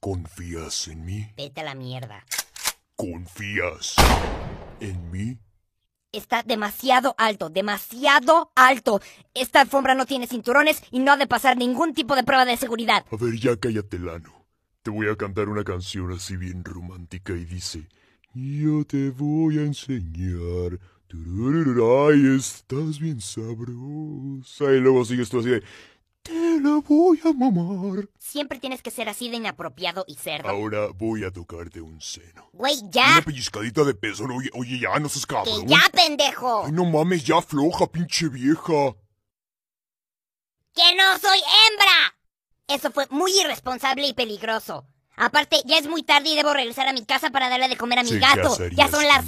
¿Confías en mí? Vete a la mierda. ¿Confías en mí? Está demasiado alto, demasiado alto. Esta alfombra no tiene cinturones y no ha de pasar ningún tipo de prueba de seguridad. A ver, ya cállate, Lano. Te voy a cantar una canción así bien romántica y dice... Yo te voy a enseñar. Ay, estás bien sabrosa. Y luego sigues tú así de la voy a mamar. Siempre tienes que ser así de inapropiado y cerdo. Ahora voy a tocarte un seno. Güey, ya. Una pellizcadita de peso. Oye, oye, ya, no seas cabrón. ¡Que ya, pendejo! Ay, no mames, ya floja, pinche vieja. ¡Que no soy hembra! Eso fue muy irresponsable y peligroso. Aparte, ya es muy tarde y debo regresar a mi casa para darle de comer a mi gato. Ya son las